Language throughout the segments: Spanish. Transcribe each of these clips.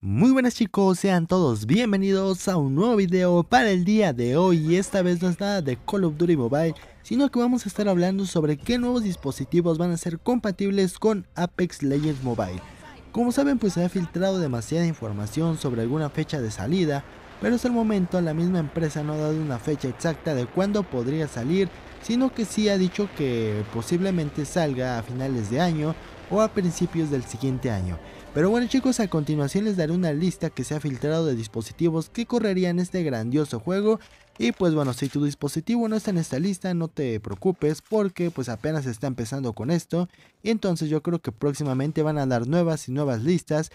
Muy buenas chicos, sean todos bienvenidos a un nuevo video para el día de hoy y esta vez no es nada de Call of Duty Mobile sino que vamos a estar hablando sobre qué nuevos dispositivos van a ser compatibles con Apex Legends Mobile. Como saben pues se ha filtrado demasiada información sobre alguna fecha de salida, pero hasta el momento la misma empresa no ha dado una fecha exacta de cuándo podría salir, sino que sí ha dicho que posiblemente salga a finales de año o a principios del siguiente año. Pero bueno chicos, a continuación les daré una lista que se ha filtrado de dispositivos que correrían este grandioso juego y pues bueno, si tu dispositivo no está en esta lista, no te preocupes porque pues apenas está empezando con esto. Y entonces yo creo que próximamente van a dar nuevas y nuevas listas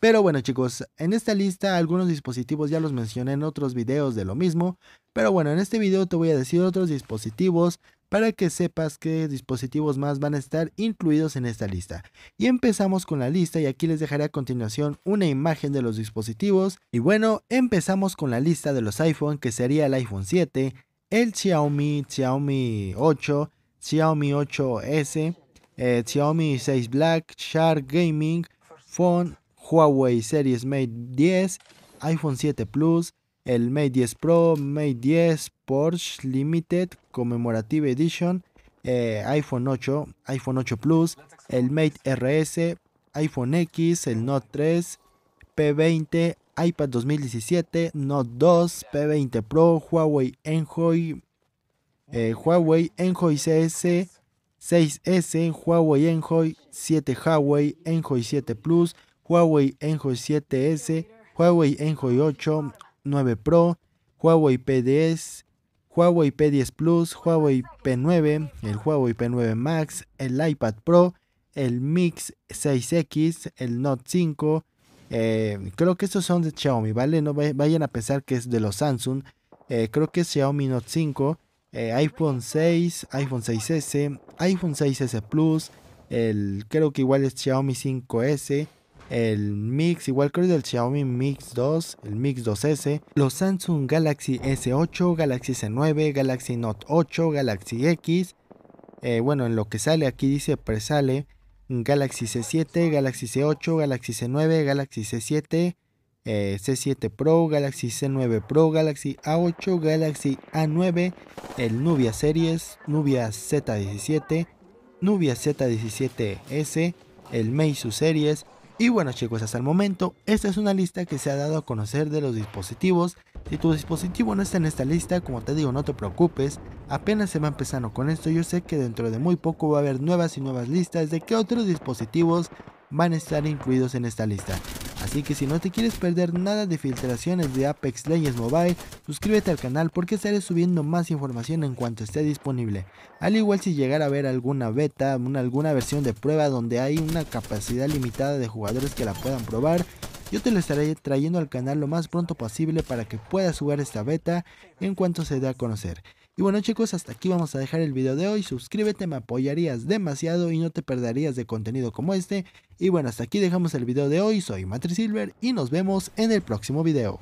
pero bueno chicos, en esta lista algunos dispositivos ya los mencioné en otros videos de lo mismo, pero bueno, en este video te voy a decir otros dispositivos para que sepas qué dispositivos más van a estar incluidos en esta lista. Y empezamos con la lista y aquí les dejaré a continuación una imagen de los dispositivos. Y bueno, empezamos con la lista de los iPhone que sería el iPhone 7, el Xiaomi, Xiaomi 8, Xiaomi 8S, eh, Xiaomi 6 Black, Shark Gaming, Phone, Huawei Series Mate 10, iPhone 7 Plus, el Mate 10 Pro, Mate 10, Porsche Limited Commemorative Edition, eh, iPhone 8, iPhone 8 Plus, el Mate RS, iPhone X, el Note 3, P20, iPad 2017, Note 2, P20 Pro, Huawei Enjoy, eh, Huawei Enjoy CS, 6S, Huawei Enjoy 7, Huawei Enjoy 7 Plus, Huawei Enjoy 7S, Huawei Enjoy 8, 9 Pro, Huawei PDS, 10 Huawei P10 Plus, Huawei P9, el Huawei P9 Max, el iPad Pro, el Mix 6X, el Note 5. Eh, creo que estos son de Xiaomi, ¿vale? No vayan a pensar que es de los Samsung. Eh, creo que es Xiaomi Note 5, eh, iPhone 6, iPhone 6S, iPhone 6S Plus, el, creo que igual es Xiaomi 5S, el Mix, igual que el Xiaomi Mix 2, el Mix 2S, los Samsung Galaxy S8, Galaxy S9, Galaxy Note 8, Galaxy X. Eh, bueno, en lo que sale aquí dice presale Galaxy C7, Galaxy C8, Galaxy C9, Galaxy C7, eh, C7 Pro, Galaxy C9 Pro, Galaxy A8, Galaxy A9, el Nubia Series, Nubia Z17, Nubia Z17S, el Meizu Series, y bueno chicos, hasta el momento, esta es una lista que se ha dado a conocer de los dispositivos. Si tu dispositivo no está en esta lista, como te digo, no te preocupes. Apenas se va empezando con esto, yo sé que dentro de muy poco va a haber nuevas y nuevas listas de qué otros dispositivos van a estar incluidos en esta lista. Así que si no te quieres perder nada de filtraciones de Apex Legends Mobile, suscríbete al canal porque estaré subiendo más información en cuanto esté disponible. Al igual si llegara a ver alguna beta, alguna versión de prueba donde hay una capacidad limitada de jugadores que la puedan probar, yo te lo estaré trayendo al canal lo más pronto posible para que puedas jugar esta beta en cuanto se dé a conocer. Y bueno chicos, hasta aquí vamos a dejar el video de hoy. Suscríbete, me apoyarías demasiado y no te perderías de contenido como este. Y bueno, hasta aquí dejamos el video de hoy. Soy Matri Silver y nos vemos en el próximo video.